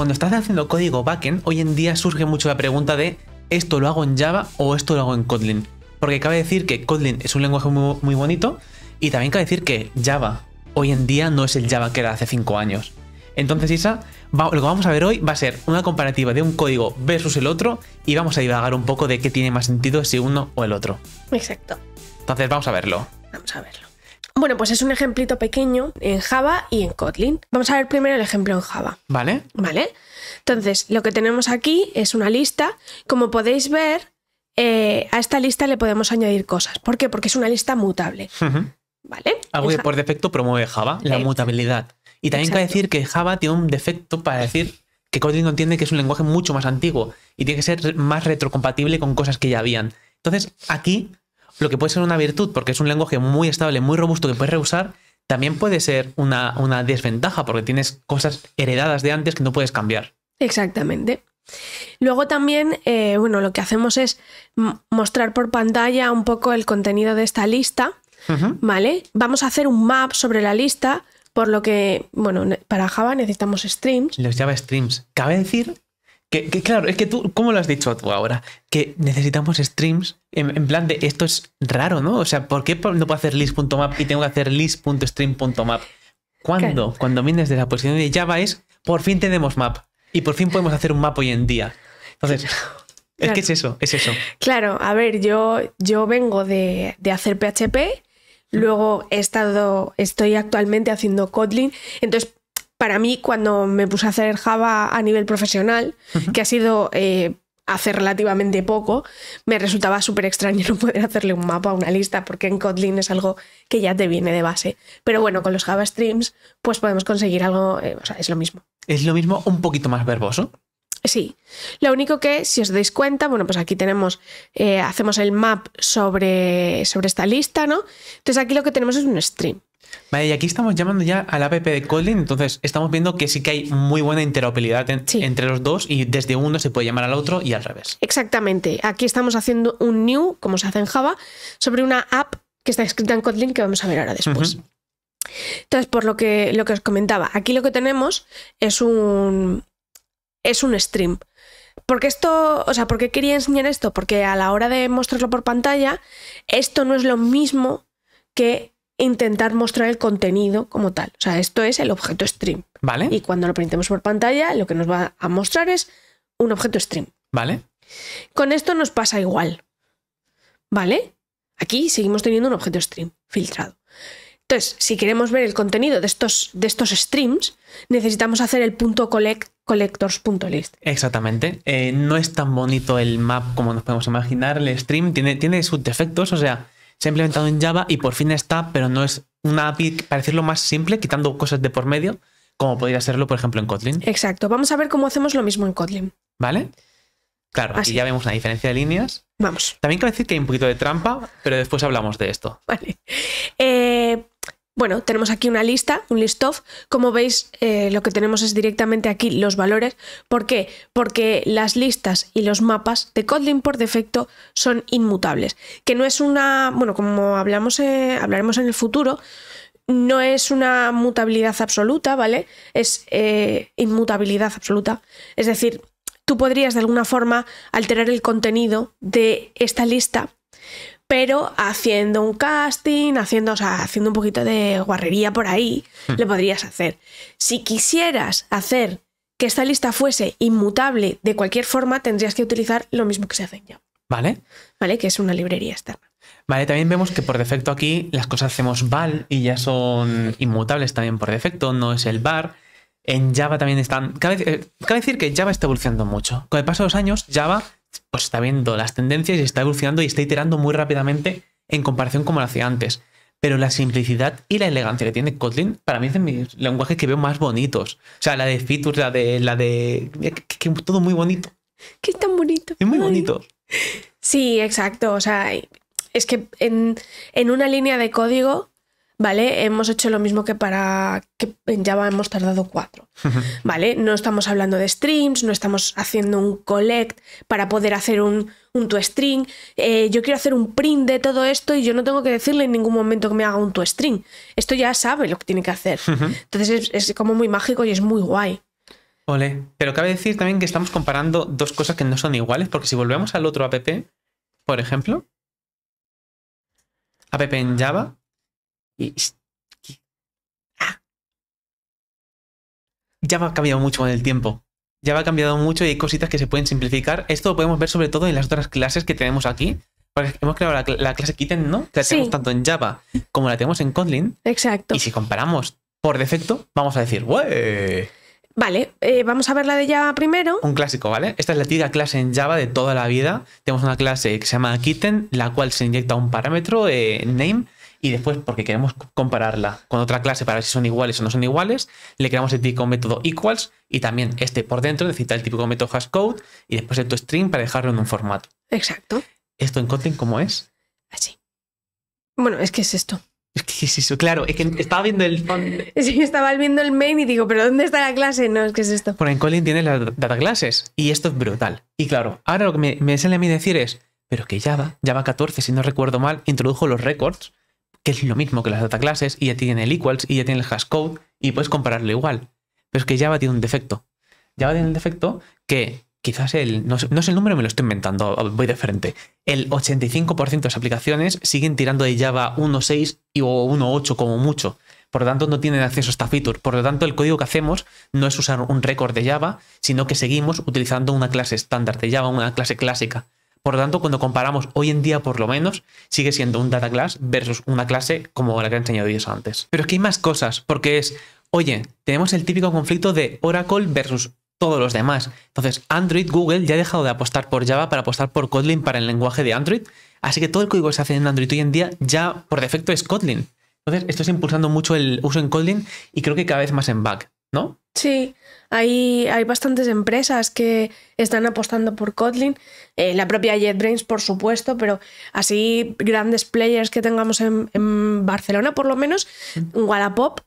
cuando estás haciendo código backend, hoy en día surge mucho la pregunta de ¿esto lo hago en Java o esto lo hago en Kotlin? Porque cabe decir que Kotlin es un lenguaje muy, bonito y también cabe decir que Java hoy en día no es el Java que era hace 5 años. Entonces, Isa, lo que vamos a ver hoy va a ser una comparativa de un código versus el otro y vamos a divagar un poco de qué tiene más sentido si uno o el otro. Exacto. Entonces, vamos a verlo. Vamos a verlo. Bueno, pues es un ejemplito pequeño en Java y en Kotlin. Vamos a ver primero el ejemplo en Java. Vale. Vale. Entonces, lo que tenemos aquí es una lista. Como podéis ver, eh, a esta lista le podemos añadir cosas. ¿Por qué? Porque es una lista mutable. ¿Vale? Algo por defecto promueve Java, la mutabilidad. Y también cabe decir que Java tiene un defecto para decir que Kotlin entiende que es un lenguaje mucho más antiguo y tiene que ser más retrocompatible con cosas que ya habían. Entonces, aquí lo que puede ser una virtud, porque es un lenguaje muy estable, muy robusto que puedes reusar, también puede ser una, desventaja, porque tienes cosas heredadas de antes que no puedes cambiar. Exactamente. Luego también, eh, bueno, lo que hacemos es mostrar por pantalla un poco el contenido de esta lista, ¿vale? Vamos a hacer un map sobre la lista, por lo que, bueno, para Java necesitamos streams. Los Java streams. Cabe decir que, claro, es que tú, ¿cómo lo has dicho tú ahora? Que necesitamos streams en, plan de esto es raro, ¿no? O sea, ¿por qué no puedo hacer list.map y tengo que hacer list.stream.map? ¿Cuándo? Cuando vienes de la posición de Java es por fin tenemos map y por fin podemos hacer un map hoy en día. Entonces, es que es eso, es eso. Claro, a ver, yo, yo vengo de, de hacer PHP. Luego he estado, estoy actualmente haciendo Kotlin. Entonces, para mí cuando me puse a hacer Java a nivel profesional, que ha sido eh, hace relativamente poco, me resultaba súper extraño no poder hacerle un mapa a una lista, porque en Kotlin es algo que ya te viene de base. Pero bueno, con los Java Streams, pues podemos conseguir algo, eh, o sea, es lo mismo. Es lo mismo, un poquito más verboso. Sí, lo único que, si os dais cuenta, bueno, pues aquí tenemos, eh, hacemos el map sobre, sobre esta lista, ¿no? Entonces aquí lo que tenemos es un stream. Vale, y aquí estamos llamando ya al app de Kotlin, entonces estamos viendo que sí que hay muy buena interoperabilidad entre los dos y desde uno se puede llamar al otro y al revés. Exactamente, aquí estamos haciendo un new, como se hace en Java, sobre una app que está escrita en Kotlin que vamos a ver ahora después. Entonces, por lo que, lo que os comentaba, aquí lo que tenemos es un, es un stream. Porque esto, o sea, ¿por qué quería enseñar esto? Porque a la hora de mostrarlo por pantalla, esto no es lo mismo que intentar mostrar el contenido como tal. O sea, esto es el objeto stream. Vale. Y cuando lo printemos por pantalla, lo que nos va a mostrar es un objeto stream. Vale. Con esto nos pasa igual. ¿Vale? Aquí seguimos teniendo un objeto stream filtrado. Entonces, si queremos ver el contenido de estos, de estos streams, necesitamos hacer el punto collect collectors.list. Exactamente. Eh, no es tan bonito el map como nos podemos imaginar. El stream tiene, tiene sus defectos, o sea, se ha implementado en Java y por fin está, pero no es una API, para decirlo más simple, quitando cosas de por medio, como podría serlo, por ejemplo, en Kotlin. Exacto. Vamos a ver cómo hacemos lo mismo en Kotlin. ¿Vale? Claro, Así. ya vemos la diferencia de líneas. Vamos. También cabe decir que hay un poquito de trampa, pero después hablamos de esto. Vale. Eh, bueno, tenemos aquí una lista, un list of. Como veis, eh, lo que tenemos es directamente aquí los valores. ¿Por qué? Porque las listas y los mapas de Kotlin por defecto son inmutables. Que no es una, bueno, como hablamos, eh, hablaremos en el futuro, no es una mutabilidad absoluta, ¿vale? Es eh, inmutabilidad absoluta. Es decir, tú podrías de alguna forma alterar el contenido de esta lista pero haciendo un casting, haciendo, haciendo un poquito de guarrería por ahí, hmm. lo podrías hacer. Si quisieras hacer que esta lista fuese inmutable de cualquier forma, tendrías que utilizar lo mismo que se hace en Java. ¿Vale? ¿Vale? Que es una librería externa. Vale, también vemos que por defecto aquí las cosas hacemos val y ya son inmutables también por defecto, no es el bar En Java también están. Eh, cabe decir que Java está evolucionando mucho. Con el paso de los años, Java pues está viendo las tendencias y está evolucionando y está iterando muy rápidamente en comparación como lo hacía antes. Pero la simplicidad y la elegancia que tiene Kotlin, para mí es de mis lenguajes que veo más bonitos. O sea, la de features, la de. La de que, todo muy bonito. Que tan bonito. Es muy bonito. Sí, exacto. O sea, es que en una línea de código ¿vale? Hemos hecho lo mismo que para que en Java hemos tardado cuatro, ¿vale? No estamos hablando de streams, no estamos haciendo un collect para poder hacer un, un toString. Eh, yo quiero hacer un print de todo esto y yo no tengo que decirle en ningún momento que me haga un toString. Esto ya sabe lo que tiene que hacer. Entonces es, es como muy mágico y es muy guay. Ole. Pero cabe decir también que estamos comparando dos cosas que no son iguales, porque si volvemos al otro app, por ejemplo, app en Java, Ah. Ya va cambiado mucho con el tiempo. Ya va cambiado mucho y hay cositas que se pueden simplificar. Esto lo podemos ver sobre todo en las otras clases que tenemos aquí. hemos creado la, clase Kitten, ¿no? Que la tenemos tanto en Java como la tenemos en Kotlin. Exacto. Y si comparamos por defecto, vamos a decir, Vale, eh, vamos a ver la de Java primero. Un clásico, ¿vale? Esta es la típica clase en Java de toda la vida. Tenemos una clase que se llama Kitten, la cual se inyecta un parámetro, eh, name, y después, porque queremos compararla con otra clase para ver si son iguales o no son iguales, le creamos el típico método equals y también este por dentro cita el típico método hashcode y después el string para dejarlo en un formato. Exacto. ¿Esto en Kotlin cómo es? Así. Bueno, es que es esto. Es que es eso, claro, es que estaba viendo el Sí, estaba viendo el main y digo, ¿pero dónde está la clase? No, es que es esto. Bueno, en Kotlin tienes las data y esto es brutal. Y claro, ahora lo que me, me sale a mí decir es, pero que Java, Java 14, si no recuerdo mal, introdujo los records que es lo mismo que las data clases y ya tiene el equals, y ya tiene el hashcode, y puedes compararlo igual. Pero es que Java tiene un defecto. Java tiene un defecto que quizás el, no, es el número, me lo estoy inventando, voy de frente. El 85% de las aplicaciones siguen tirando de Java 1.6 o 1.8 como mucho. Por lo tanto, no tienen acceso a esta feature. Por lo tanto, el código que hacemos no es usar un récord de Java, sino que seguimos utilizando una clase estándar de Java, una clase clásica. Por lo tanto, cuando comparamos hoy en día, por lo menos, sigue siendo un data class versus una clase como la que he enseñado ellos antes. Pero es que hay más cosas, porque es, oye, tenemos el típico conflicto de Oracle versus todos los demás. Entonces, Android, Google ya ha dejado de apostar por Java para apostar por Kotlin para el lenguaje de Android. Así que todo el código que se hace en Android hoy en día ya por defecto es Kotlin. Entonces, esto está impulsando mucho el uso en Kotlin y creo que cada vez más en back, ¿no? Sí, hay, bastantes empresas que están apostando por Kotlin, eh, la propia JetBrains por supuesto, pero así grandes players que tengamos en, Barcelona por lo menos, mm. Wallapop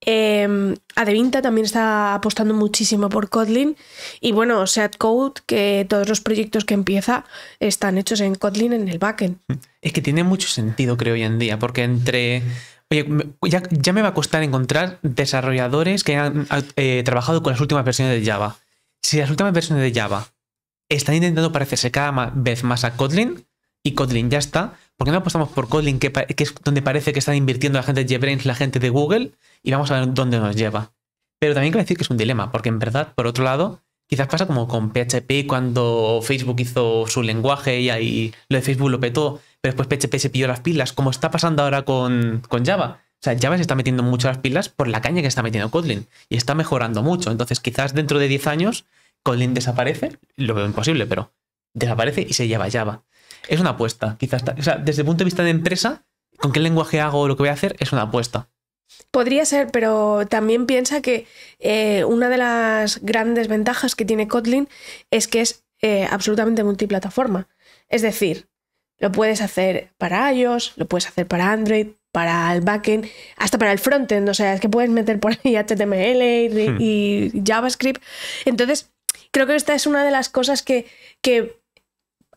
eh, Adevinta también está apostando muchísimo por Kotlin. Y bueno, Seatcode, que todos los proyectos que empieza están hechos en Kotlin en el backend. Es que tiene mucho sentido, creo, hoy en día, porque entre Oye, ya, me va a costar encontrar desarrolladores que hayan ah, eh, trabajado con las últimas versiones de Java. Si las últimas versiones de Java están intentando parecerse cada vez más a Kotlin, y Kotlin ya está, ¿por qué no apostamos por Kotlin, que, es donde parece que están invirtiendo la gente de JetBrains, la gente de Google, y vamos a ver dónde nos lleva? Pero también quiero decir que es un dilema, porque en verdad, por otro lado, quizás pasa como con PHP cuando Facebook hizo su lenguaje y ahí lo de Facebook lo petó pero después PHP se pilló las pilas, como está pasando ahora con, Java. O sea, Java se está metiendo mucho las pilas por la caña que está metiendo Kotlin y está mejorando mucho. Entonces, quizás dentro de 10 años Kotlin desaparece, lo veo imposible, pero desaparece y se lleva Java. Es una apuesta, quizás. O sea, desde el punto de vista de empresa, con qué lenguaje hago lo que voy a hacer es una apuesta. Podría ser, pero también piensa que eh, una de las grandes ventajas que tiene Kotlin es que es eh, absolutamente multiplataforma. Es decir, lo puedes hacer para iOS, lo puedes hacer para Android, para el backend, hasta para el frontend. O sea, es que puedes meter por ahí HTML hmm. y, JavaScript. Entonces, creo que esta es una de las cosas que, que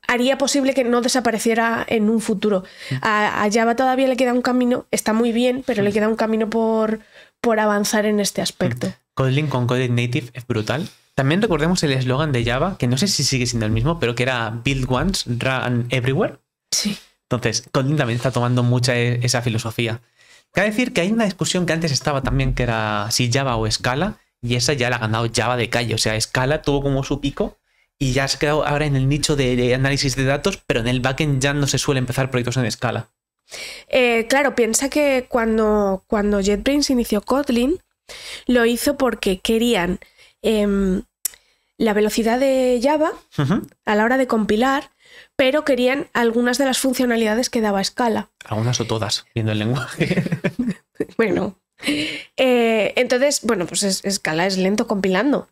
haría posible que no desapareciera en un futuro. Hmm. A, Java todavía le queda un camino, está muy bien, pero le hmm. queda un camino por, por avanzar en este aspecto. Kotlin con Kotlin Native es brutal. También recordemos el eslogan de Java, que no sé si sigue siendo el mismo, pero que era Build Once, Run Everywhere. Sí. Entonces, Kotlin también está tomando mucha e-, esa filosofía. Cabe decir que hay una discusión que antes estaba también, que era si Java o Scala, y esa ya la ha ganado Java de calle. O sea, Scala tuvo como su pico y ya ha quedado ahora en el nicho de, análisis de datos, pero en el backend ya no se suele empezar proyectos en Scala. Eh, claro, piensa que cuando, cuando JetBrains inició Kotlin, lo hizo porque querían em, la velocidad de Java a la hora de compilar, pero querían algunas de las funcionalidades que daba Scala. Algunas o todas, viendo el lenguaje. bueno. Eh, entonces, bueno, pues Scala es lento compilando.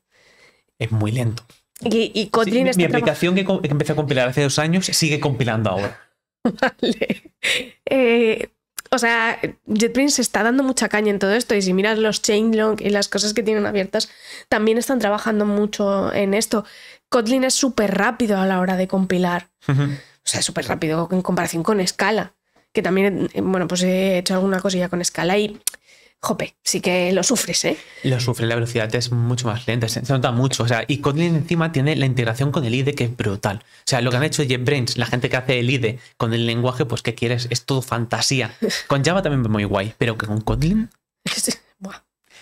Es muy lento. Y, y Kotlin Mi, aplicación que, empecé a compilar hace dos años sigue compilando ahora. Vale. Eh, o sea, JetBrains está dando mucha caña en todo esto y si miras los changelog y las cosas que tienen abiertas, también están trabajando mucho en esto. Kotlin es súper rápido a la hora de compilar. O sea, súper rápido en comparación con Scala, que también, eh, bueno, pues he hecho alguna cosilla con Scala y jope, sí que lo sufres, ¿eh? Lo sufres, la velocidad es mucho más lenta, se nota mucho. O sea, y Kotlin encima tiene la integración con el IDE que es brutal. O sea, lo que han hecho JetBrains, la gente que hace el IDE con el lenguaje, pues ¿qué quieres? Es todo fantasía. Con Java también muy guay, pero que con Kotlin...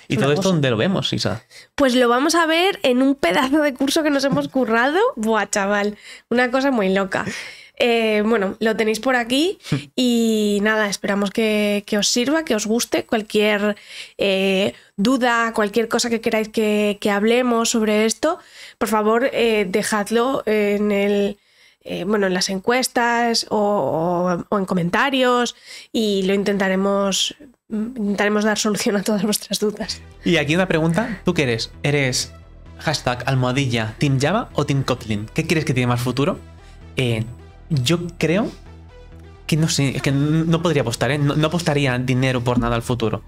¿Y todo esto dónde lo vemos, Isa? Pues lo vamos a ver en un pedazo de curso que nos hemos currado. Buah, chaval, una cosa muy loca. Eh, bueno, lo tenéis por aquí y nada, esperamos que, os sirva, que os guste. Cualquier eh, duda, cualquier cosa que queráis que, hablemos sobre esto, por favor, eh, dejadlo en el... bueno, en las encuestas o, en comentarios y lo intentaremos mm, intentaremos dar solución a todas vuestras dudas. Y aquí una pregunta, ¿tú qué eres? ¿Eres hashtag almohadilla Team Java o Team Kotlin? ¿Qué crees que tiene más futuro? yo creo que no sé, es que no podría apostar, ¿eh? no, apostaría dinero por nada al futuro.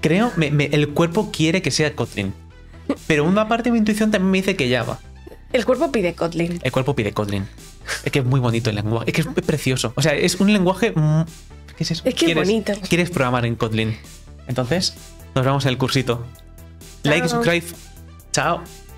Creo, el cuerpo quiere que sea Kotlin. Pero una parte de mi intuición también me dice que Java. El cuerpo pide Kotlin. El cuerpo pide Kotlin. Es que es muy bonito el lenguaje. Es que es precioso. O sea, es un lenguaje. ¿Qué es eso? Es que es bonito. Quieres programar en Kotlin. Entonces, nos vemos en el cursito. Like, subscribe. Chao.